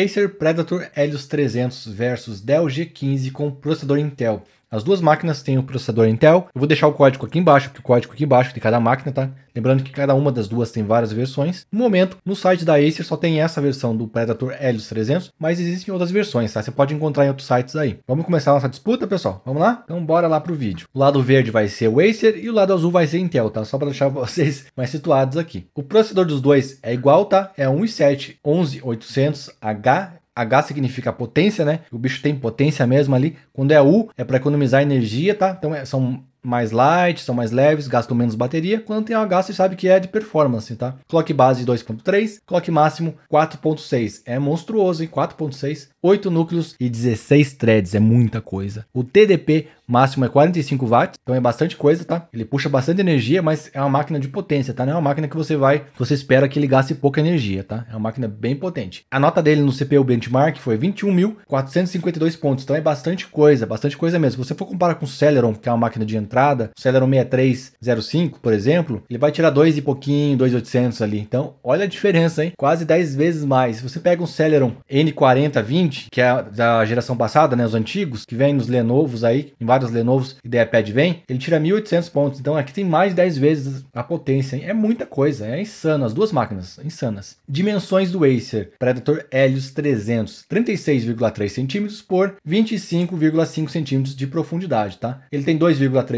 Acer Predator Helios 300 versus Dell G15 com processador Intel. As duas máquinas têm o processador Intel. Eu vou deixar o código aqui embaixo, porque o código aqui embaixo de cada máquina, tá? Lembrando que cada uma das duas tem várias versões. No momento, no site da Acer só tem essa versão do Predator Helios 300, mas existem outras versões, tá? Você pode encontrar em outros sites aí. Vamos começar nossa disputa, pessoal? Vamos lá? Então bora lá pro vídeo. O lado verde vai ser o Acer e o lado azul vai ser Intel, tá? Só para deixar vocês mais situados aqui. O processador dos dois é igual, tá? É 1.7 11800H H significa potência, né? O bicho tem potência mesmo ali. Quando é U, é para economizar energia, tá? Então é, são mais light, são mais leves, gastam menos bateria. Quando tem gasto você sabe que é de performance, tá? Clock base 2.3, clock máximo 4.6. É monstruoso, hein? 4.6, 8 núcleos e 16 threads, é muita coisa. O TDP máximo é 45 watts, então é bastante coisa, tá? Ele puxa bastante energia, mas é uma máquina de potência, tá? Não é uma máquina que você vai, você espera que ele gaste pouca energia, tá? É uma máquina bem potente. A nota dele no CPU benchmark foi 21.452 pontos, então é bastante coisa, bastante coisa mesmo. Se você for comparar com o Celeron, que é uma máquina de entrada, o Celeron 6305, por exemplo, ele vai tirar dois e pouquinho, 2,800 ali. Então, olha a diferença, hein? Quase 10 vezes mais. Se você pega um Celeron N4020, que é da geração passada, né, os antigos, que vem nos Lenovos aí, em vários Lenovos e IdeaPad vem, ele tira 1800 pontos. Então, aqui tem mais de 10 vezes a potência, hein? É muita coisa, é insano as duas máquinas, insanas. Dimensões do Acer Predator Helios 300, 36,3 centímetros por 25,5 centímetros de profundidade, tá? Ele tem 2,3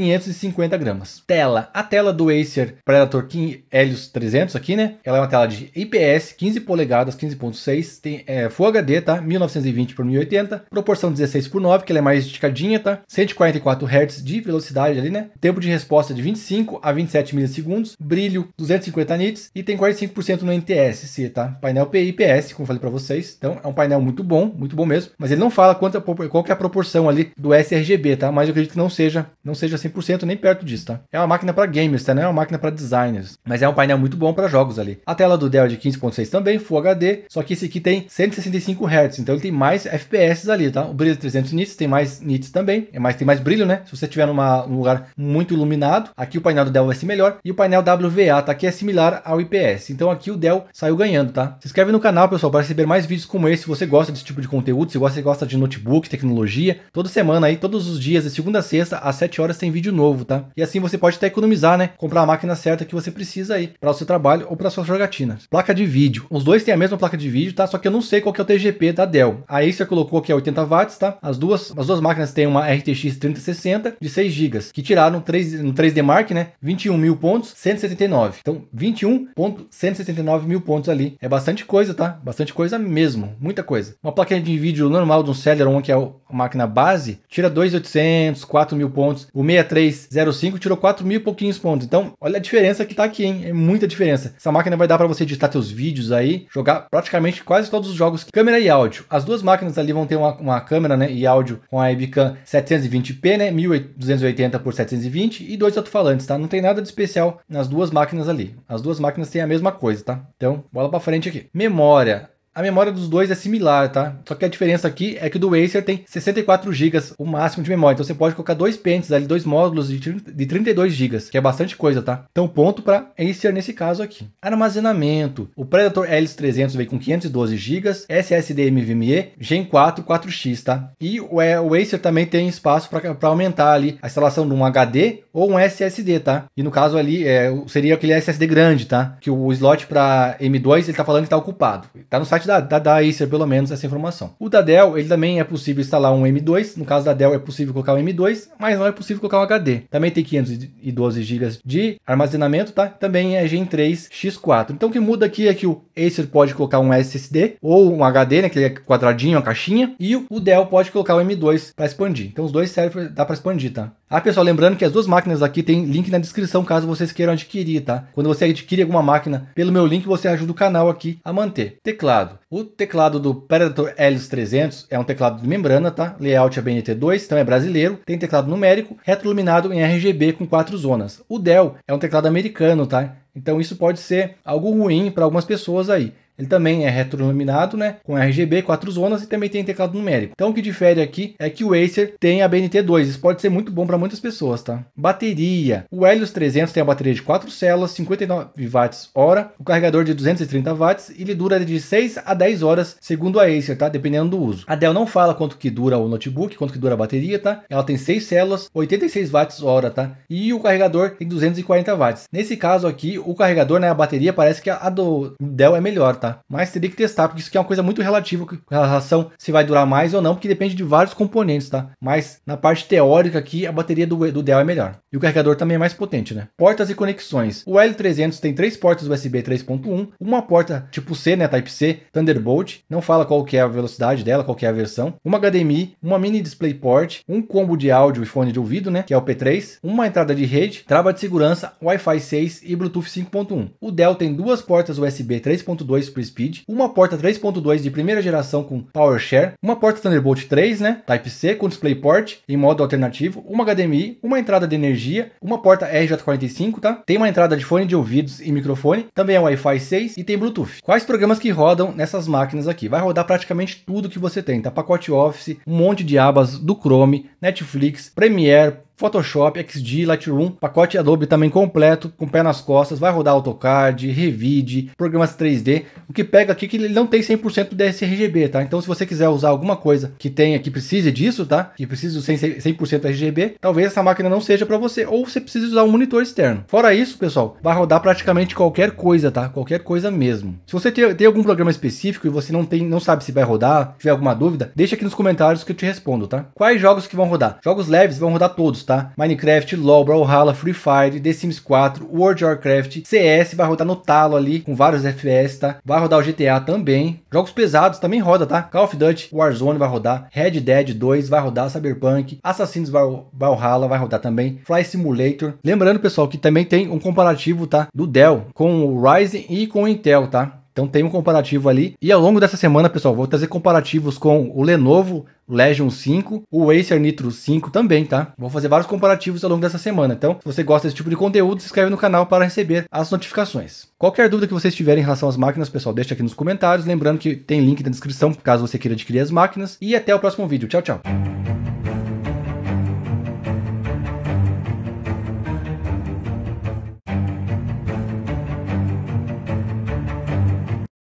550 gramas. Tela. A tela do Acer Predator Helios 300 aqui, né? Ela é uma tela de IPS, 15 polegadas, 15.6, tem é, Full HD, tá? 1920 por 1080, proporção 16 por 9, que ela é mais esticadinha, tá? 144 Hz de velocidade ali, né? Tempo de resposta de 25 a 27 milissegundos, brilho 250 nits e tem 45% no NTSC, tá? Painel PIPS, como falei para vocês. Então, é um painel muito bom, muito bom mesmo, mas ele não fala quanto qual que é a proporção ali do sRGB, tá? Mas eu acredito que não seja, não seja 100%, nem perto disso, tá? É uma máquina para gamers, tá? Não é uma máquina para designers. Mas é um painel muito bom para jogos ali. A tela do Dell é de 15.6 também, Full HD, só que esse aqui tem 165 Hz, então ele tem mais FPS ali, tá? O brilho de é 300 nits, tem mais nits também, é mais, tem mais brilho, né? Se você tiver numa, num lugar muito iluminado, aqui o painel do Dell vai ser melhor. E o painel WVA, tá? Que é similar ao IPS. Então aqui o Dell saiu ganhando, tá? Se inscreve no canal, pessoal, para receber mais vídeos como esse. Se você gosta desse tipo de conteúdo, se você gosta de notebook, tecnologia, toda semana aí, todos os dias, de segunda a sexta, às 7 horas tem vídeo novo, tá? E assim você pode até economizar, né? Comprar a máquina certa que você precisa aí para o seu trabalho ou para suas jogatinas. Placa de vídeo. Os dois têm a mesma placa de vídeo, tá? Só que eu não sei qual que é o TGP da Dell. A você colocou que é 80 watts, tá? As duas, as duas máquinas têm uma RTX 3060 de 6 GB, que tiraram 3, no 3D Mark, né? 21 mil pontos, 179. Então, 21.179 mil pontos ali. É bastante coisa, tá? Bastante coisa mesmo. Muita coisa. Uma placa de vídeo normal de um Celeron, que é a máquina base, tira 2.800, 4 mil pontos. O 6 6305 tirou 4 mil e pouquinhos pontos. Então, olha a diferença que tá aqui, hein? É muita diferença. Essa máquina vai dar para você editar seus vídeos aí, jogar praticamente quase todos os jogos, câmera e áudio. As duas máquinas ali vão ter uma, uma câmera, né, e áudio com a webcam 720p, né, 1280 por 720 e dois alto-falantes, tá? Não tem nada de especial nas duas máquinas ali. As duas máquinas têm a mesma coisa, tá? Então, bola para frente aqui. Memória. A memória dos dois é similar, tá? Só que a diferença aqui é que o do Acer tem 64 GB, o máximo de memória. Então você pode colocar dois pentes ali, dois módulos de, 32 GB, que é bastante coisa, tá? Então ponto para Acer nesse caso aqui. Armazenamento. O Predator Helix 300 vem com 512 GB, SSD NVMe, Gen 4 4X, tá? E o, é, o Acer também tem espaço para aumentar ali a instalação de um HD ou um SSD, tá? E no caso ali é, seria aquele SSD grande, tá? Que o slot para M2 ele tá falando que tá ocupado. Tá no site parte da, da, da Acer, pelo menos, essa informação. O da Dell, ele também é possível instalar um M2. No caso da Dell, é possível colocar um M2, mas não é possível colocar um HD. Também tem 512 GB de armazenamento, tá? Também é Gen 3 X4. Então, o que muda aqui é que o Acer pode colocar um SSD ou um HD, né? Que é quadradinho, uma caixinha. E o Dell pode colocar o M2 para expandir. Então, os dois servem, dá para expandir, tá? Ah, pessoal, lembrando que as duas máquinas aqui tem link na descrição caso vocês queiram adquirir, tá? Quando você adquire alguma máquina pelo meu link, você ajuda o canal aqui a manter. Teclado. O teclado do Predator Helios 300 é um teclado de membrana, tá? Layout é BNT2, então é brasileiro. Tem teclado numérico, retroiluminado em RGB com quatro zonas. O Dell é um teclado americano, tá? Então isso pode ser algo ruim para algumas pessoas aí. Ele também é retroiluminado, né, com RGB, quatro zonas e também tem teclado numérico. Então o que difere aqui é que o Acer tem a BNT2, isso pode ser muito bom para muitas pessoas, tá? Bateria. O Helios 300 tem a bateria de 4 células, 59 watts hora, o carregador de 230 watts e ele dura de 6 a 10 horas, segundo a Acer, tá? Dependendo do uso. A Dell não fala quanto que dura o notebook, quanto que dura a bateria, tá? Ela tem 6 células, 86 watts hora, tá? E o carregador tem 240 watts. Nesse caso aqui, o carregador, né, a bateria parece que a do Dell é melhor, tá? Mas teria que testar, porque isso aqui é uma coisa muito relativa com relação se vai durar mais ou não, porque depende de vários componentes, tá? Mas na parte teórica aqui, a bateria do, do Dell é melhor. E o carregador também é mais potente, né? Portas e conexões. O L300 tem três portas USB 3.1, uma porta tipo C, né, Type-C, Thunderbolt, não fala qual que é a velocidade dela, qual que é a versão, uma HDMI, uma mini DisplayPort, um combo de áudio e fone de ouvido, né, que é o P3, uma entrada de rede, trava de segurança, Wi-Fi 6 e Bluetooth 5.1. O Dell tem duas portas USB 3.2 por Speed, uma porta 3.2 de primeira geração com PowerShare, uma porta Thunderbolt 3, né, Type-C com DisplayPort em modo alternativo, uma HDMI, uma entrada de energia, uma porta RJ45, tá? Tem uma entrada de fone de ouvidos e microfone, também é Wi-Fi 6 e tem Bluetooth. Quais programas que rodam nessas máquinas aqui? Vai rodar praticamente tudo que você tem, tá? Pacote Office, um monte de abas do Chrome, Netflix, Premiere, Photoshop, XD, Lightroom, pacote Adobe também completo, com o pé nas costas, vai rodar AutoCAD, Revide, programas 3D. O que pega aqui é que ele não tem 100% desse RGB, tá? Então se você quiser usar alguma coisa que tenha, que precise disso, tá? Que precise 100% RGB, talvez essa máquina não seja para você, ou você precise usar um monitor externo. Fora isso, pessoal, vai rodar praticamente qualquer coisa, tá? Qualquer coisa mesmo. Se você tem, tem algum programa específico e você não tem, não sabe se vai rodar, tiver alguma dúvida, deixa aqui nos comentários que eu te respondo, tá? Quais jogos que vão rodar? Jogos leves vão rodar todos, tá? tá? Minecraft, LoL, Brawlhalla, Free Fire, The Sims 4, World of Warcraft, CS, vai rodar no talo ali, com vários FPS, tá? Vai rodar o GTA também. Jogos pesados também roda, tá? Call of Duty, Warzone vai rodar, Red Dead 2 vai rodar, Cyberpunk, Assassin's Valhalla vai rodar também, Fly Simulator. Lembrando, pessoal, que também tem um comparativo, tá? Do Dell com o Ryzen e com o Intel, tá? Então tem um comparativo ali. E ao longo dessa semana, pessoal, vou trazer comparativos com o Lenovo Legion 5, o Acer Nitro 5 também, tá? Vou fazer vários comparativos ao longo dessa semana. Então, se você gosta desse tipo de conteúdo, se inscreve no canal para receber as notificações. Qualquer dúvida que vocês tiverem em relação às máquinas, pessoal, deixa aqui nos comentários. Lembrando que tem link na descrição caso você queira adquirir as máquinas. E até o próximo vídeo. Tchau, tchau.